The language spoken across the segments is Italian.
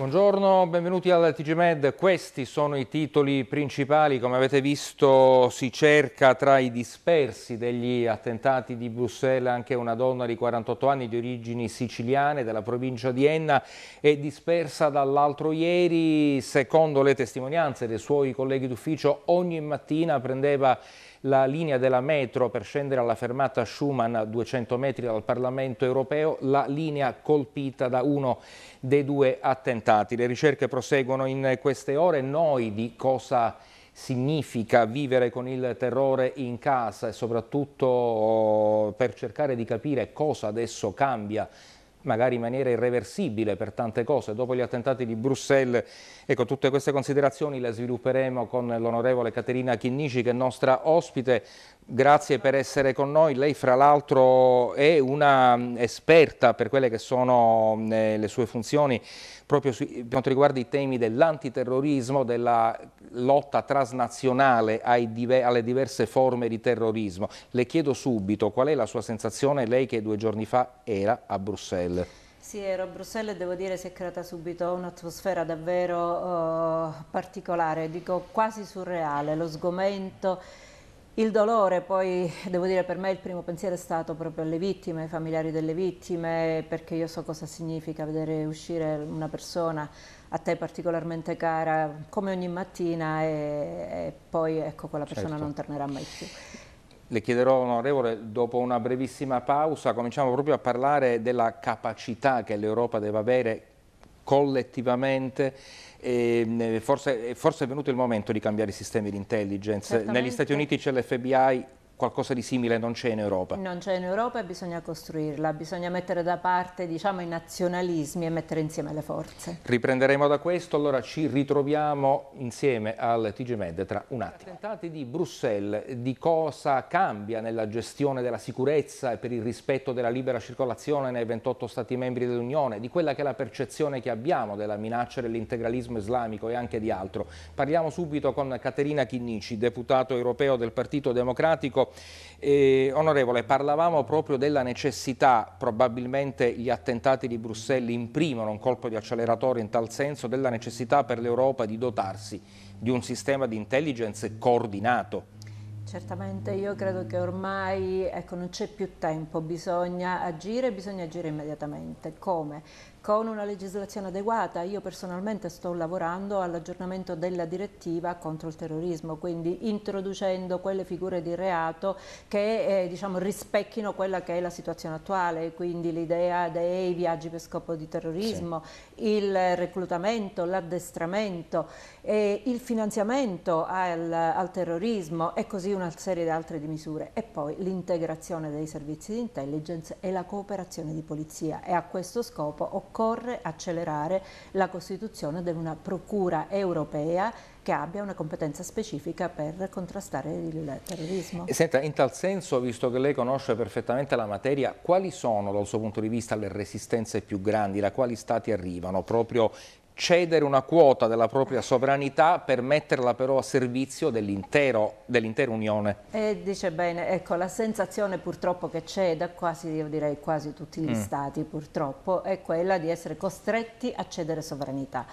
Buongiorno, benvenuti al TG Med. Questi sono i titoli principali. Come avete visto si cerca tra i dispersi degli attentati di Bruxelles anche una donna di 48 anni di origini siciliane della provincia di Enna è dispersa dall'altro ieri. Secondo le testimonianze dei suoi colleghi d'ufficio ogni mattina prendeva la linea della metro per scendere alla fermata Schumann a 200 metri dal Parlamento europeo, la linea colpita da uno dei due attentati. Le ricerche proseguono in queste ore, noi di cosa significa vivere con il terrore in casa e soprattutto oh, per cercare di capire cosa adesso cambia magari in maniera irreversibile per tante cose, dopo gli attentati di Bruxelles. Ecco, tutte queste considerazioni le svilupperemo con l'onorevole Caterina Chinnici che è nostra ospite. Grazie per essere con noi. Lei fra l'altro è una esperta per quelle che sono eh, le sue funzioni proprio su, per quanto riguarda i temi dell'antiterrorismo, della lotta transnazionale dive, alle diverse forme di terrorismo. Le chiedo subito qual è la sua sensazione, lei che due giorni fa era a Bruxelles. Sì, ero a Bruxelles e devo dire si è creata subito un'atmosfera davvero uh, particolare, dico quasi surreale, lo sgomento il dolore poi, devo dire, per me il primo pensiero è stato proprio alle vittime, ai familiari delle vittime, perché io so cosa significa vedere uscire una persona a te particolarmente cara come ogni mattina e, e poi ecco quella persona certo. non tornerà mai più. Le chiederò, onorevole, dopo una brevissima pausa cominciamo proprio a parlare della capacità che l'Europa deve avere collettivamente ehm, forse, forse, è venuto il momento di cambiare i sistemi di intelligence. Certamente. Negli Stati Uniti c'è l'FBI qualcosa di simile non c'è in Europa. Non c'è in Europa e bisogna costruirla, bisogna mettere da parte diciamo, i nazionalismi e mettere insieme le forze. Riprenderemo da questo, allora ci ritroviamo insieme al TG Med tra un attimo. Attentati di Bruxelles, di cosa cambia nella gestione della sicurezza e per il rispetto della libera circolazione nei 28 Stati membri dell'Unione, di quella che è la percezione che abbiamo della minaccia dell'integralismo islamico e anche di altro. Parliamo subito con Caterina Chinnici, deputato europeo del Partito Democratico eh, onorevole, parlavamo proprio della necessità, probabilmente gli attentati di Bruxelles imprimono un colpo di acceleratore in tal senso, della necessità per l'Europa di dotarsi di un sistema di intelligence coordinato. Certamente io credo che ormai ecco, non c'è più tempo, bisogna agire, bisogna agire immediatamente. Come? Con una legislazione adeguata, io personalmente sto lavorando all'aggiornamento della direttiva contro il terrorismo, quindi introducendo quelle figure di reato che eh, diciamo, rispecchino quella che è la situazione attuale, quindi l'idea dei viaggi per scopo di terrorismo, sì. il reclutamento, l'addestramento, eh, il finanziamento al, al terrorismo e così via una serie di altre misure e poi l'integrazione dei servizi di intelligence e la cooperazione di polizia e a questo scopo occorre accelerare la costituzione di una procura europea che abbia una competenza specifica per contrastare il terrorismo. Senta, in tal senso, visto che lei conosce perfettamente la materia, quali sono dal suo punto di vista le resistenze più grandi, da quali stati arrivano proprio cedere una quota della propria sovranità per metterla però a servizio dell'intera Unione. E dice bene, ecco la sensazione purtroppo che c'è da quasi, io direi quasi tutti gli mm. stati purtroppo, è quella di essere costretti a cedere sovranità.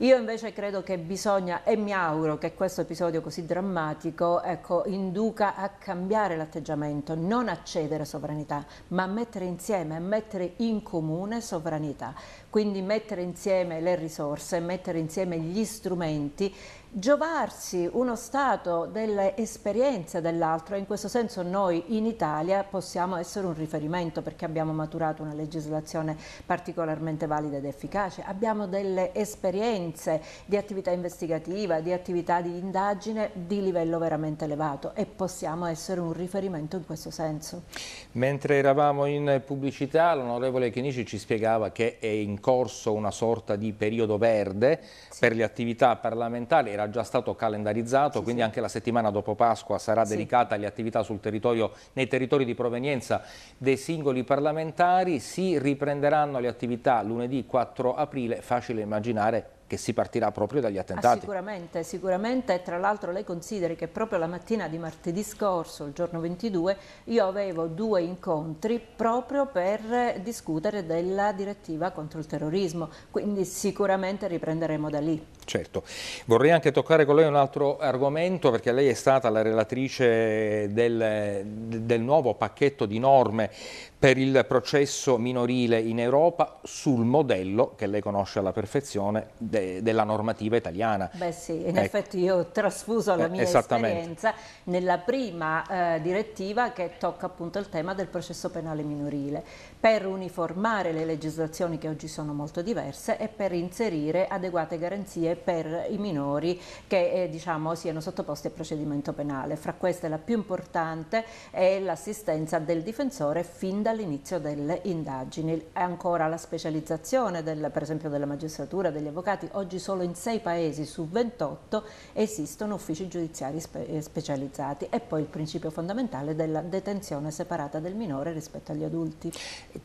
Io invece credo che bisogna e mi auguro che questo episodio così drammatico ecco, induca a cambiare l'atteggiamento, non a cedere sovranità, ma a mettere insieme, a mettere in comune sovranità. Quindi mettere insieme le risorse, mettere insieme gli strumenti giovarsi uno Stato dell'esperienza dell'altro in questo senso noi in Italia possiamo essere un riferimento perché abbiamo maturato una legislazione particolarmente valida ed efficace, abbiamo delle esperienze di attività investigativa, di attività di indagine di livello veramente elevato e possiamo essere un riferimento in questo senso. Mentre eravamo in pubblicità l'onorevole Chinici ci spiegava che è in corso una sorta di periodo verde sì. per le attività parlamentari, era già stato calendarizzato, sì, quindi sì. anche la settimana dopo Pasqua sarà sì. dedicata alle attività sul territorio, nei territori di provenienza dei singoli parlamentari. Si riprenderanno le attività lunedì 4 aprile, facile immaginare che si partirà proprio dagli ah, attentati. sicuramente, sicuramente, tra l'altro lei consideri che proprio la mattina di martedì scorso, il giorno 22, io avevo due incontri proprio per discutere della direttiva contro il terrorismo, quindi sicuramente riprenderemo da lì. Certo, vorrei anche toccare con lei un altro argomento perché lei è stata la relatrice del, del nuovo pacchetto di norme per il processo minorile in Europa sul modello che lei conosce alla perfezione de della normativa italiana. Beh sì, in ecco. effetti io ho trasfuso la eh, mia esperienza nella prima eh, direttiva che tocca appunto il tema del processo penale minorile, per uniformare le legislazioni che oggi sono molto diverse e per inserire adeguate garanzie per i minori che eh, diciamo, siano sottoposti a procedimento penale. Fra queste la più importante è l'assistenza del difensore fin dall'inizio delle indagini. È Ancora la specializzazione del, per esempio della magistratura, degli avvocati, oggi solo in sei paesi su 28 esistono uffici giudiziari spe eh, specializzati e poi il principio fondamentale della detenzione separata del minore rispetto agli adulti.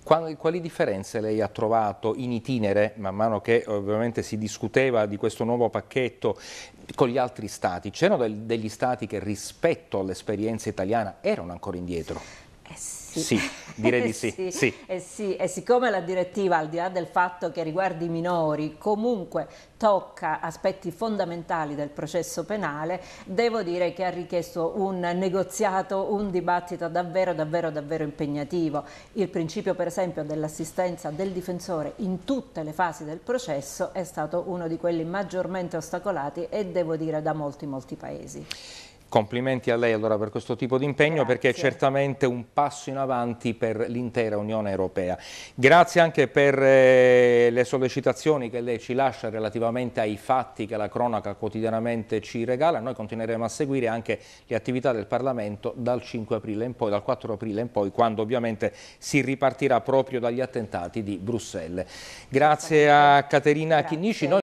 Quali, quali, differenze lei ha trovato in itinere, man mano che eh, ovviamente si discuteva di questo nuovo pacchetto, con gli altri stati? C'erano degli stati che rispetto all'esperienza italiana erano ancora indietro? Eh sì. sì. direi di sì. sì. sì. Eh sì. E siccome la direttiva, al di là del fatto che riguardi i minori, comunque tocca aspetti fondamentali del processo penale, devo dire che ha richiesto un negoziato, un dibattito davvero, davvero, davvero impegnativo. Il principio, per esempio, dell'assistenza del difensore in tutte le fasi del processo è stato uno di quelli maggiormente ostacolati e devo dire da molti, molti paesi. Complimenti a lei allora per questo tipo di impegno perché è certamente un passo in avanti per l'intera Unione Europea. Grazie anche per eh, le sollecitazioni che lei ci lascia relativamente ai fatti che la cronaca quotidianamente ci regala. Noi continueremo a seguire anche le attività del Parlamento dal 5 aprile in poi, dal 4 aprile in poi, quando ovviamente si ripartirà proprio dagli attentati di Bruxelles. Grazie a Caterina Grazie. Chinnici.